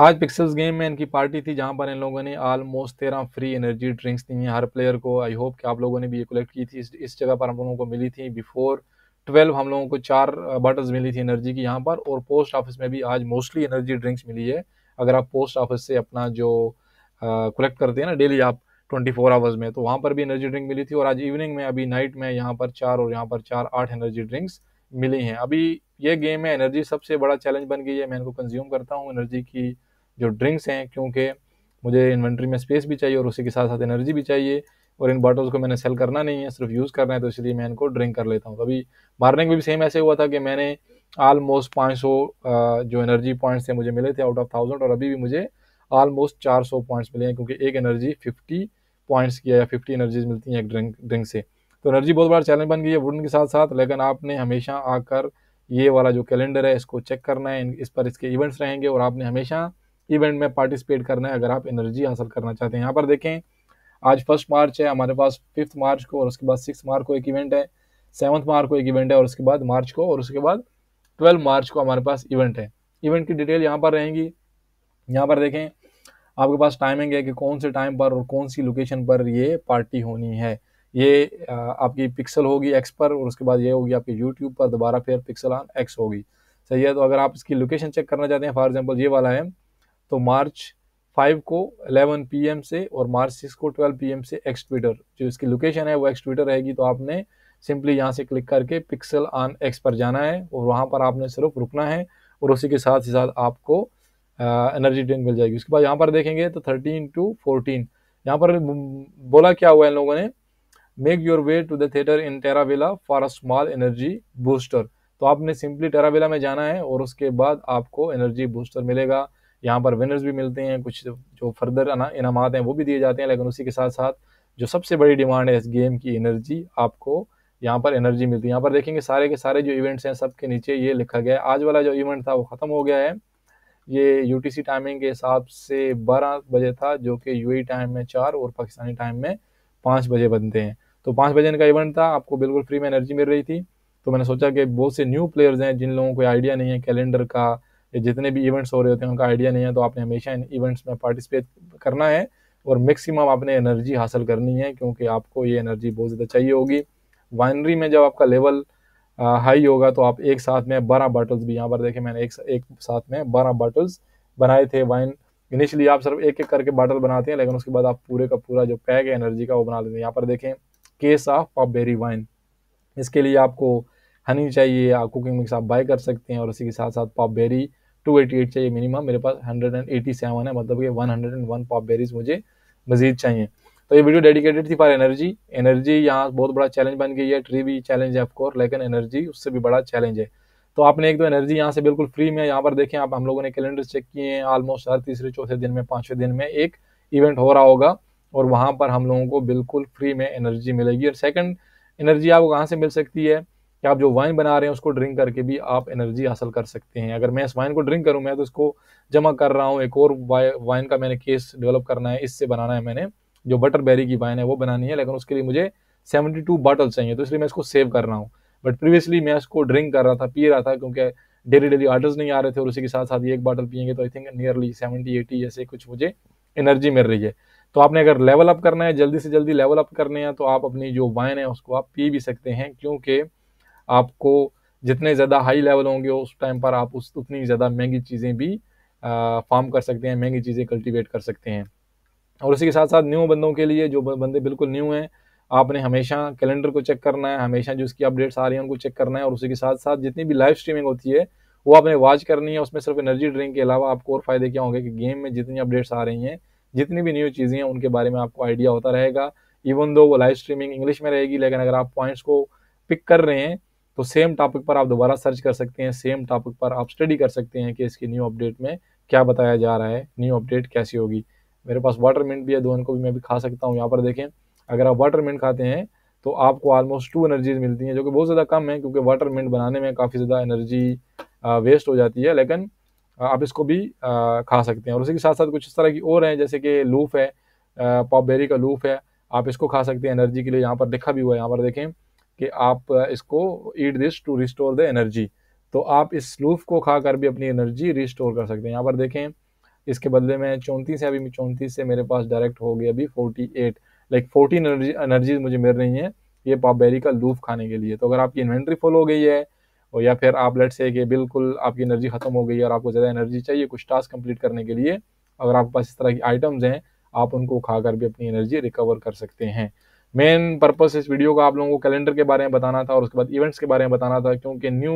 आज pixels game में इनकी पार्टी थी जहां पर इन लोगों ने आलमोस्ट तेरह फ्री एनर्जी ड्रिंक्स दी हैं हर प्लेयर को आई होप कि आप लोगों ने भी ये कलेक्ट की थी इस, इस जगह पर हम लोगों को मिली थी बिफोर ट्वेल्व हम लोगों को चार बॉटल्स uh, मिली थी एनर्जी की यहाँ पर और पोस्ट ऑफिस में भी आज मोस्टली एनर्जी ड्रिंक्स मिली है अगर आप पोस्ट ऑफिस से अपना जो कलेक्ट uh, करते हैं ना डेली आप ट्वेंटी फोर आवर्स में तो वहाँ पर भी एनर्जी ड्रिंक मिली थी और आज इवनिंग में अभी नाइट में यहाँ पर चार और यहाँ पर चार आठ एनर्जी ड्रिंक्स मिली हैं अभी ये गेम में एनर्जी सबसे बड़ा चैलेंज बन गई है मैं इनको कंज्यूम करता हूँ एनर्जी की जो ड्रिंक्स हैं क्योंकि मुझे इन्वेंट्री में स्पेस भी चाहिए और उसी के साथ साथ एनर्जी भी चाहिए और इन बॉटल्स को मैंने सेल करना नहीं है सिर्फ यूज़ करना है तो इसलिए मैं इनको ड्रिंक कर लेता हूँ अभी मार्निंग में भी सेम ऐसे हुआ था कि मैंने आलमोस्ट सौ जो एनर्जी पॉइंट्स थे मुझे मिले थे आउट ऑफ थाउजेंड और अभी भी मुझे आलमोस्ट सौ पॉइंट्स मिले हैं क्योंकि एक एनर्जी फिफ्टी पॉइंट्स की या फिफ्टी एनर्जीज मिलती हैं एक ड्रिंक ड्रिंक से तो एनर्जी बहुत बड़ा चैलेंज बन गई है वुडन के साथ साथ लेकिन आपने हमेशा आकर ये वाला जो कैलेंडर है इसको चेक करना है इस पर इसके इवेंट्स रहेंगे और आपने हमेशा इवेंट में पार्टिसिपेट करना है अगर आप एनर्जी हासिल करना चाहते हैं यहाँ पर देखें आज फर्स्ट मार्च है हमारे पास फिफ्थ मार्च को और उसके बाद सिक्स मार्च को एक इवेंट है सेवन्थ मार्च को एक इवेंट है और उसके बाद मार्च को और उसके बाद ट्वेल्व मार्च को हमारे पास इवेंट है इवेंट की डिटेल यहाँ पर रहेंगी यहाँ पर देखें आपके पास टाइमिंग है कि कौन से टाइम पर और कौन सी लोकेशन पर ये पार्टी होनी है ये आपकी पिक्सल होगी एक्स पर और उसके बाद ये होगी आपकी यूट्यूब पर दोबारा फिर पिक्सल ऑन एक्स होगी सही है तो अगर आप इसकी लोकेशन चेक करना चाहते हैं फॉर एग्जाम्पल ये वाला है तो मार्च फाइव को 11 पीएम से और मार्च सिक्स को 12 पीएम से एक्स ट्विटर जो इसकी लोकेशन है वो एक्स ट्विटर रहेगी तो आपने सिंपली यहाँ से क्लिक करके पिक्सल ऑन एक्स पर जाना है और वहाँ पर आपने सिर्फ रुकना है और उसी के साथ ही साथ आपको एनर्जी ड्रिंक मिल जाएगी उसके बाद यहाँ पर देखेंगे तो थर्टीन टू फोर्टीन यहाँ पर बोला क्या हुआ इन लोगों ने make your way to the theatre in Terravela for a small energy booster तो आपने सिंपली टेरावेला में जाना है और उसके बाद आपको एनर्जी बूस्टर मिलेगा यहाँ पर विनर्स भी मिलते हैं कुछ जो फर्दर इनाम हैं वो भी दिए जाते हैं लेकिन उसी के साथ साथ जो सबसे बड़ी डिमांड है इस गेम की एनर्जी आपको यहाँ पर एनर्जी मिलती है यहाँ पर देखेंगे सारे के सारे जो इवेंट्स हैं सबके नीचे ये लिखा गया है आज वाला जो इवेंट था वो ख़त्म हो गया है ये यू टाइमिंग के हिसाब से बारह बजे था जो कि यू टाइम e में चार और पाकिस्तानी टाइम में पाँच बजे बनते हैं तो पाँच बजे का इवेंट था आपको बिल्कुल फ्री में एनर्जी मिल रही थी तो मैंने सोचा कि बहुत से न्यू प्लेयर्स हैं जिन लोगों को आइडिया नहीं है कैलेंडर का जितने भी इवेंट्स हो रहे होते हैं उनका आइडिया नहीं है तो आपने हमेशा इन इवेंट्स में पार्टिसिपेट करना है और मैक्सिमम आपने एनर्जी हासिल करनी है क्योंकि आपको ये एनर्जी बहुत ज़्यादा चाहिए होगी वाइनरी में जब आपका लेवल हाई होगा तो आप एक साथ में बारह बॉटल्स भी यहाँ पर देखें मैंने एक एक साथ में बारह बॉटल्स बनाए थे वाइन इनिशियली आप सिर्फ एक एक करके बॉटल बनाते हैं लेकिन उसके बाद आप पूरे का पूरा जो पैक है एनर्जी का वो बना लेते हैं यहाँ पर देखें case of pop berry wine इसके लिए आपको हनी चाहिए आप कुकिंग मिक्स आप बाय कर सकते हैं और उसी के साथ साथ pop berry two eighty eight चाहिए मिनिमम मेरे पास हंड्रेड एंड एटी सेवन है मतलब कि one hundred and one pop berries मुझे मजीद चाहिए तो ये वीडियो डेडिकेटेड थी फॉर एनर्जी एनर्जी यहाँ बहुत बड़ा चैलेंज बन गई है ट्री भी चैलेंज है ऑफकोर्स लेकिन एनर्जी उससे भी बड़ा चैलेंज है तो आपने एक दो एनर्जी यहाँ से बिल्कुल फ्री में यहाँ पर देखें आप हम लोगों ने कैलेंडर चेक किए हैं ऑलमोस्ट हर तीसरे चौथे दिन में पाँचवें दिन में एक इवेंट हो रहा होगा और वहाँ पर हम लोगों को बिल्कुल फ्री में एनर्जी मिलेगी और सेकंड एनर्जी आपको कहाँ से मिल सकती है कि आप जो वाइन बना रहे हैं उसको ड्रिंक करके भी आप एनर्जी हासिल कर सकते हैं अगर मैं इस वाइन को ड्रिंक करूँ मैं तो इसको जमा कर रहा हूँ एक और वाइन का मैंने केस डेवलप करना है इससे बनाना है मैंने जो बटर बेरी की वाइन है वो बनानी है लेकिन उसके लिए मुझे सेवेंटी टू बॉटल चाहिए तो इसलिए मैं इसको सेव कर रहा हूँ बट प्रीवियसली मैं इसको ड्रिंक कर रहा था पी रहा था क्योंकि डेली डेली ऑर्डर्स नहीं आ रहे थे और उसी के साथ साथ एक बॉटल पियेंगे तो I think nearly seventy eighty जैसे कुछ मुझे एनर्जी मिल रही है तो आपने अगर लेवल अप करना है जल्दी से जल्दी लेवल अप करने हैं तो आप अपनी जो वाइन है उसको आप पी भी सकते हैं क्योंकि आपको जितने ज़्यादा हाई लेवल होंगे उस टाइम पर आप उस उतनी ज़्यादा महंगी चीज़ें भी फार्म कर सकते हैं महंगी चीज़ें कल्टीवेट कर सकते हैं और उसी के साथ साथ न्यू बंदों के लिए जो बंदे बिल्कुल न्यू हैं आपने हमेशा कैलेंडर को चेक करना है हमेशा जो उसकी अपडेट्स आ रही हैं उनको चेक करना है और उसी के साथ साथ जितनी भी लाइव स्ट्रीमिंग होती है वो आपने वॉच करनी है उसमें सिर्फ एनर्जी ड्रिंक के अलावा आपको और फ़ायदे क्या होंगे कि गेम में जितनी अपडेट्स आ रही हैं जितनी भी न्यू चीज़ें हैं उनके बारे में आपको आइडिया होता रहेगा इवन दो वो लाइव स्ट्रीमिंग इंग्लिश में रहेगी लेकिन अगर आप पॉइंट्स को पिक कर रहे हैं तो सेम टॉपिक पर आप दोबारा सर्च कर सकते हैं सेम टॉपिक पर आप स्टडी कर सकते हैं कि इसकी न्यू अपडेट में क्या बताया जा रहा है न्यू अपडेट कैसी होगी मेरे पास वाटर मिंट भी है दोनों को भी मैं भी खा सकता हूँ यहाँ पर देखें अगर आप वाटर मिंट खाते हैं तो आपको ऑलमोस्ट टू एनर्जीज मिलती हैं जो कि बहुत ज़्यादा कम है क्योंकि वाटर मिंट बनाने में काफ़ी ज़्यादा एनर्जी वेस्ट हो जाती है लेकिन आप इसको भी खा सकते हैं और उसी के साथ साथ कुछ इस तरह की और हैं जैसे कि लूफ है पॉपबेरी का लूफ है आप इसको खा सकते हैं एनर्जी के लिए यहाँ पर लिखा भी हुआ है यहाँ पर देखें कि आप इसको eat this to restore the energy तो आप इस लूफ को खा कर भी अपनी एनर्जी रिस्टोर कर सकते हैं यहाँ पर देखें इसके बदले में चौंतीस है अभी चौंतीस से मेरे पास डायरेक्ट हो गया अभी forty eight like fourteen energy energies मुझे मिल रही हैं ये पापबेरी का लूफ खाने के लिए तो अगर आपकी इन्वेंट्री फुल हो गई है और या फिर आप लेट से कि बिल्कुल आपकी एनर्जी ख़त्म हो गई है और आपको ज़्यादा एनर्जी चाहिए कुछ टास्क कंप्लीट करने के लिए अगर आपके पास इस तरह की आइटम्स हैं आप उनको खा कर भी अपनी एनर्जी रिकवर कर सकते हैं मेन पर्पस इस वीडियो का आप लोगों को कैलेंडर के बारे में बताना था और उसके बाद इवेंट्स के बारे में बताना था क्योंकि न्यू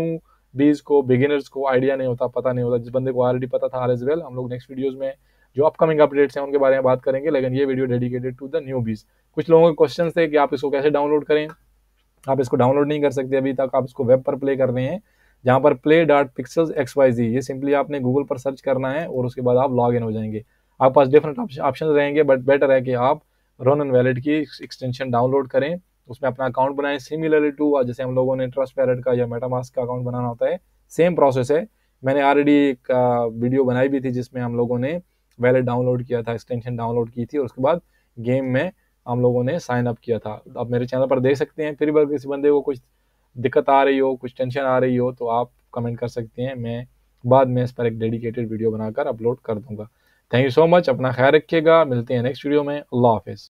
बीज को बिगिनर्स को आइडिया नहीं होता पता नहीं होता जिस बंदे को ऑलरेडी पता था आर एज वेल हम लोग नेक्स्ट वीडियोज़ में जो अपकमिंग अपडेट्स हैं उनके बारे में बात करेंगे लेकिन ये video dedicated to the newbies कुछ लोगों के क्वेश्चन थे कि आप इसको कैसे डाउनलोड करें आप इसको डाउनलोड नहीं कर सकते अभी तक आप इसको वेब पर प्ले कर रहे हैं जहाँ पर play dot pixels X Y G ये सिंपली आपने गूगल पर सर्च करना है और उसके बाद आप लॉग इन हो जाएंगे आपके पास डिफरेंट ऑप्शन रहेंगे बट बेटर है कि आप रन एंड वैलिड की एक्सटेंशन डाउनलोड करें तो उसमें अपना अकाउंट बनाएं सिमिलरली टू जैसे हम लोगों ने ट्रस्ट वैलेट का या मेटामास्क का अकाउंट बनाना होता है सेम प्रोसेस है मैंने ऑलरेडी एक वीडियो बनाई भी थी जिसमें हम लोगों ने वैलेट डाउनलोड किया था एक्सटेंशन डाउनलोड की थी और उसके बाद गेम में हम लोगों ने साइन अप किया था आप मेरे चैनल पर देख सकते हैं फिर भी किसी बंदे को कुछ दिक्कत आ रही हो कुछ टेंशन आ रही हो तो आप कमेंट कर सकते हैं मैं बाद में इस पर एक डेडिकेटेड वीडियो बनाकर अपलोड कर दूंगा थैंक यू सो मच अपना ख्याल रखिएगा मिलते हैं नेक्स्ट वीडियो में अल्लाह हाफिज़